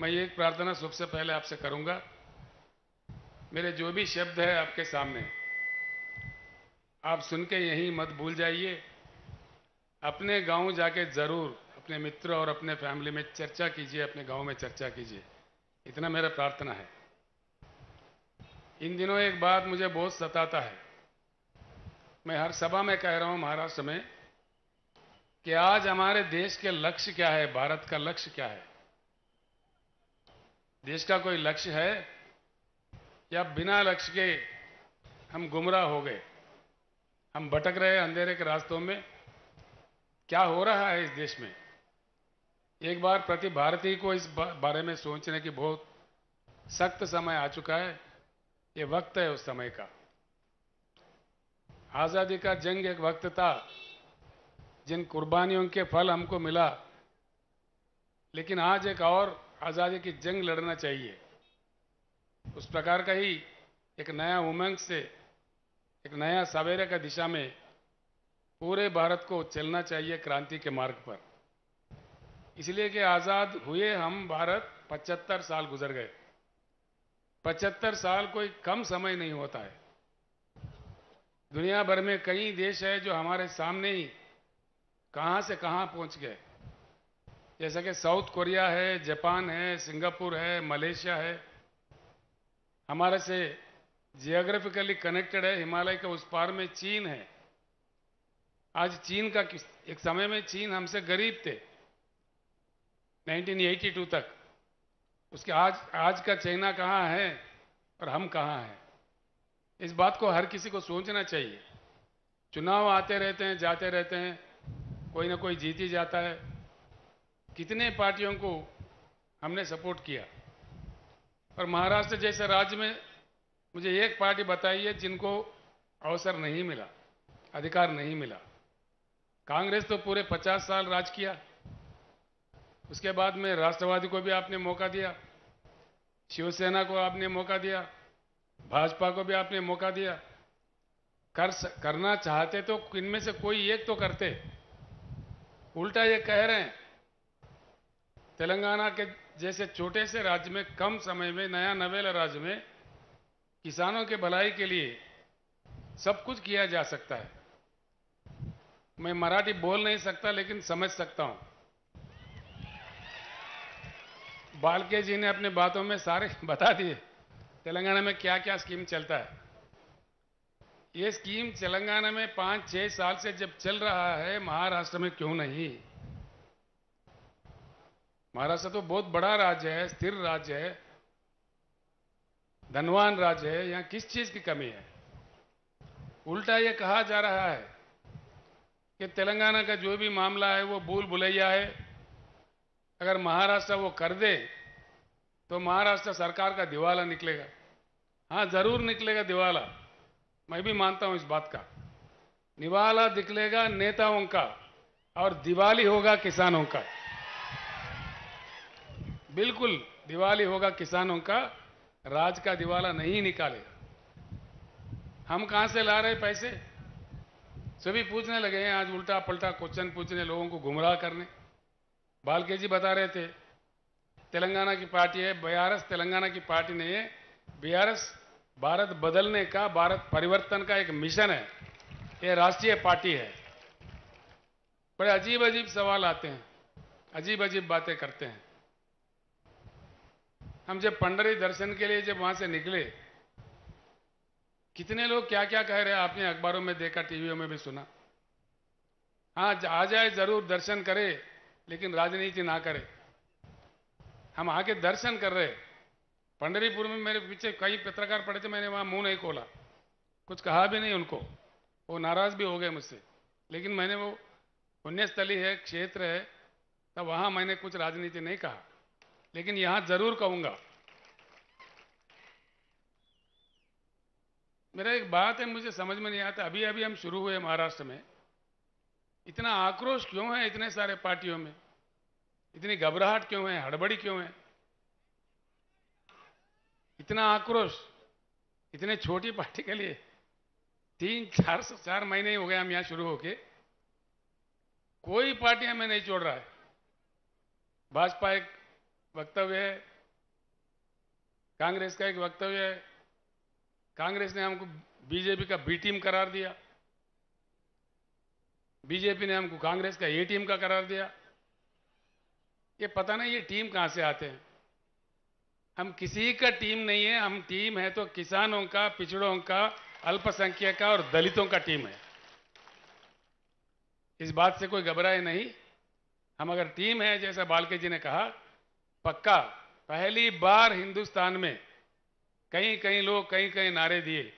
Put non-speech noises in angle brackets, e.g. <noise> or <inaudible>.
मैं ये एक प्रार्थना सबसे पहले आपसे करूंगा मेरे जो भी शब्द है आपके सामने आप सुन के यहीं मत भूल जाइए अपने गांव जाके ज़रूर अपने मित्र और अपने फैमिली में चर्चा कीजिए अपने गांव में चर्चा कीजिए इतना मेरा प्रार्थना है इन दिनों एक बात मुझे बहुत सताता है मैं हर सभा में कह रहा हूं महाराष्ट्र में कि आज हमारे देश के लक्ष्य क्या है भारत का लक्ष्य क्या है देश का कोई लक्ष्य है या बिना लक्ष्य के हम गुमराह हो गए हम भटक रहे अंधेरे के रास्तों में क्या हो रहा है इस देश में एक बार प्रति भारतीय को इस बारे में सोचने की बहुत सख्त समय आ चुका है ये वक्त है उस समय का आज़ादी का जंग एक वक्त था जिन कुर्बानियों के फल हमको मिला लेकिन आज एक और आज़ादी की जंग लड़ना चाहिए उस प्रकार का ही एक नया उमंग से एक नया सवेरे का दिशा में पूरे भारत को चलना चाहिए क्रांति के मार्ग पर इसलिए कि आज़ाद हुए हम भारत पचहत्तर साल गुजर गए पचहत्तर साल कोई कम समय नहीं होता है दुनिया भर में कई देश है जो हमारे सामने ही कहाँ से कहाँ पहुँच गए जैसा कि साउथ कोरिया है जापान है सिंगापुर है मलेशिया है हमारे से जियोग्राफिकली कनेक्टेड है हिमालय के उस पार में चीन है आज चीन का किस एक समय में चीन हमसे गरीब थे 1982 तक उसके आज आज का चाइना कहाँ है और हम कहाँ हैं इस बात को हर किसी को सोचना चाहिए चुनाव आते रहते हैं जाते रहते हैं कोई ना कोई जीत ही जाता है कितने पार्टियों को हमने सपोर्ट किया और महाराष्ट्र जैसे राज्य में मुझे एक पार्टी बताइए जिनको अवसर नहीं मिला अधिकार नहीं मिला कांग्रेस तो पूरे 50 साल राज किया उसके बाद में राष्ट्रवादी को भी आपने मौका दिया शिवसेना को आपने मौका दिया भाजपा को भी आपने मौका दिया कर करना चाहते तो इनमें से कोई एक तो करते उल्टा ये कह रहे हैं तेलंगाना के जैसे छोटे से राज्य में कम समय में नया नवेला राज्य में किसानों के भलाई के लिए सब कुछ किया जा सकता है मैं मराठी बोल नहीं सकता लेकिन समझ सकता हूं बालके जी ने अपने बातों में सारे <laughs> बता दिए तेलंगाना में क्या क्या स्कीम चलता है ये स्कीम तेलंगाना में पांच छह साल से जब चल रहा है महाराष्ट्र में क्यों नहीं महाराष्ट्र तो बहुत बड़ा राज्य है स्थिर राज्य है धनवान राज्य है यहां किस चीज की कमी है उल्टा यह कहा जा रहा है कि तेलंगाना का जो भी मामला है वो भूल भुलैया है अगर महाराष्ट्र वो कर दे तो महाराष्ट्र सरकार का दिवाला निकलेगा हाँ जरूर निकलेगा दिवाला मैं भी मानता हूं इस बात का निवाला निकलेगा नेताओं का और दिवाली होगा किसानों का बिल्कुल दिवाली होगा किसानों का राज का दिवाला नहीं निकालेगा हम कहां से ला रहे पैसे सभी पूछने लगे हैं आज उल्टा पलटा क्वेश्चन पूछने लोगों को गुमराह करने बालके जी बता रहे थे तेलंगाना की पार्टी है बियारस तेलंगाना की पार्टी नहीं है बियारस भारत बदलने का भारत परिवर्तन का एक मिशन है यह राष्ट्रीय पार्टी है बड़े अजीब अजीब सवाल आते हैं अजीब अजीब बातें करते हैं हम जब पंडरी दर्शन के लिए जब वहां से निकले कितने लोग क्या क्या कह रहे हैं आपने अखबारों में देखा टीवियों में भी सुना हाँ आ जाए जरूर दर्शन करे लेकिन राजनीति ना करे हम आके दर्शन कर रहे पंडरीपुर में मेरे पीछे कई पत्रकार पड़े थे मैंने वहां मुंह नहीं खोला कुछ कहा भी नहीं उनको वो नाराज भी हो गए मुझसे लेकिन मैंने वो पुण्यस्थली है क्षेत्र है तो वहां मैंने कुछ राजनीति नहीं कहा लेकिन यहां जरूर कहूंगा मेरा एक बात है मुझे समझ में नहीं आता अभी अभी हम शुरू हुए महाराष्ट्र में इतना आक्रोश क्यों है इतने सारे पार्टियों में इतनी घबराहट क्यों है हड़बड़ी क्यों है इतना आक्रोश इतने छोटी पार्टी के लिए तीन चार चार महीने ही हो गए हम यहां शुरू होके कोई पार्टी हमें नहीं छोड़ रहा है भाजपा एक वक्तव्य है कांग्रेस का एक वक्तव्य है कांग्रेस ने हमको बीजेपी का बी टीम करार दिया बीजेपी ने हमको कांग्रेस का ए टीम का करार दिया ये पता नहीं ये टीम कहां से आते हैं हम किसी का टीम नहीं है हम टीम है तो किसानों का पिछड़ों का अल्पसंख्यक का और दलितों का टीम है इस बात से कोई घबराए नहीं हम अगर टीम है जैसा बालके जी ने कहा पक्का पहली बार हिंदुस्तान में कई कई लोग कहीं कहीं नारे दिए